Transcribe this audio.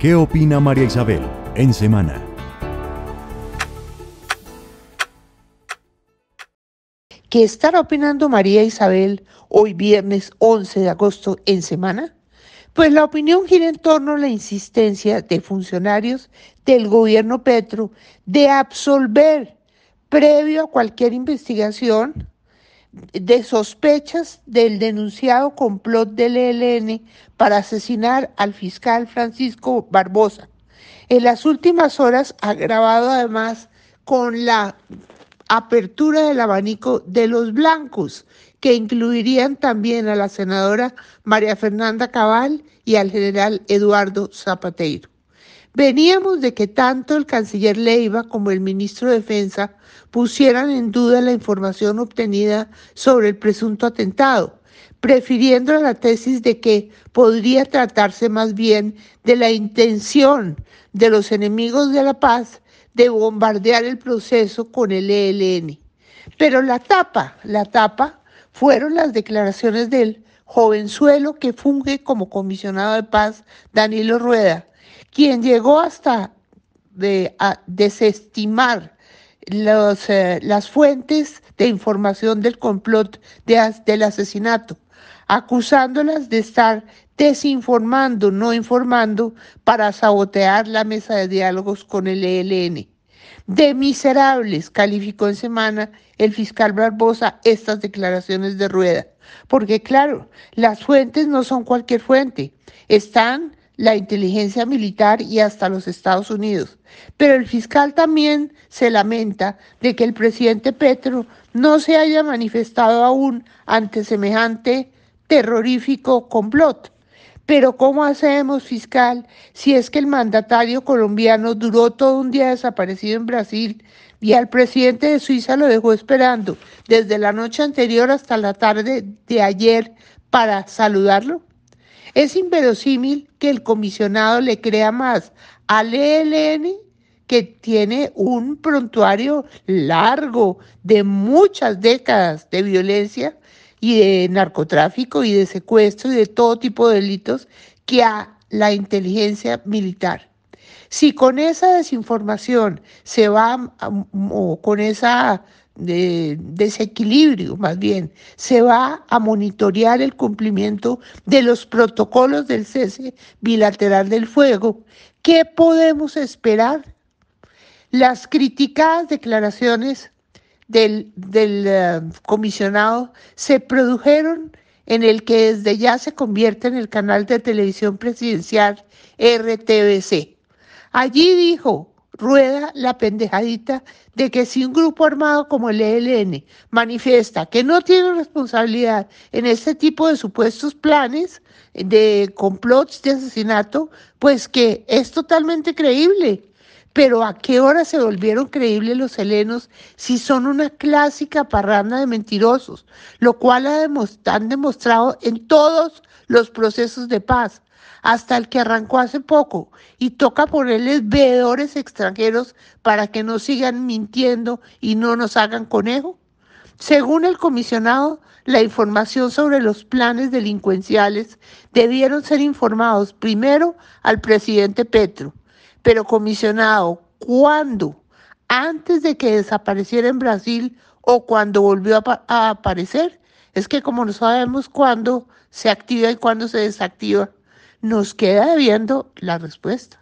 ¿Qué opina María Isabel en semana? ¿Qué estará opinando María Isabel hoy viernes 11 de agosto en semana? Pues la opinión gira en torno a la insistencia de funcionarios del gobierno Petro de absolver, previo a cualquier investigación, de sospechas del denunciado complot del ELN para asesinar al fiscal Francisco Barbosa. En las últimas horas, ha grabado además con la apertura del abanico de los blancos, que incluirían también a la senadora María Fernanda Cabal y al general Eduardo Zapateiro. Veníamos de que tanto el canciller Leiva como el ministro de Defensa pusieran en duda la información obtenida sobre el presunto atentado, prefiriendo la tesis de que podría tratarse más bien de la intención de los enemigos de la paz de bombardear el proceso con el ELN. Pero la tapa, la tapa fueron las declaraciones del jovenzuelo que funge como comisionado de paz, Danilo Rueda, quien llegó hasta a desestimar eh, las fuentes de información del complot del asesinato, acusándolas de estar desinformando, no informando, para sabotear la mesa de diálogos con el ELN. De miserables calificó en semana el fiscal Barbosa estas declaraciones de rueda, porque claro, las fuentes no son cualquier fuente, están la inteligencia militar y hasta los Estados Unidos. Pero el fiscal también se lamenta de que el presidente Petro no se haya manifestado aún ante semejante terrorífico complot. Pero ¿cómo hacemos, fiscal, si es que el mandatario colombiano duró todo un día desaparecido en Brasil y al presidente de Suiza lo dejó esperando desde la noche anterior hasta la tarde de ayer para saludarlo? Es inverosímil que el comisionado le crea más al ELN que tiene un prontuario largo de muchas décadas de violencia y de narcotráfico y de secuestro y de todo tipo de delitos que a la inteligencia militar. Si con esa desinformación se va, mm, o con esa de desequilibrio más bien, se va a monitorear el cumplimiento de los protocolos del cese bilateral del fuego. ¿Qué podemos esperar? Las criticadas declaraciones del, del eh, comisionado se produjeron en el que desde ya se convierte en el canal de televisión presidencial RTBC. Allí dijo, rueda la pendejadita de que si un grupo armado como el ELN manifiesta que no tiene responsabilidad en este tipo de supuestos planes de complots de asesinato, pues que es totalmente creíble. Pero ¿a qué hora se volvieron creíbles los helenos si son una clásica parranda de mentirosos, lo cual han demostrado en todos los procesos de paz? hasta el que arrancó hace poco, y toca ponerles veedores extranjeros para que no sigan mintiendo y no nos hagan conejo? Según el comisionado, la información sobre los planes delincuenciales debieron ser informados primero al presidente Petro. Pero comisionado, ¿cuándo? ¿Antes de que desapareciera en Brasil o cuando volvió a, a aparecer? Es que como no sabemos cuándo se activa y cuándo se desactiva, nos queda viendo la respuesta.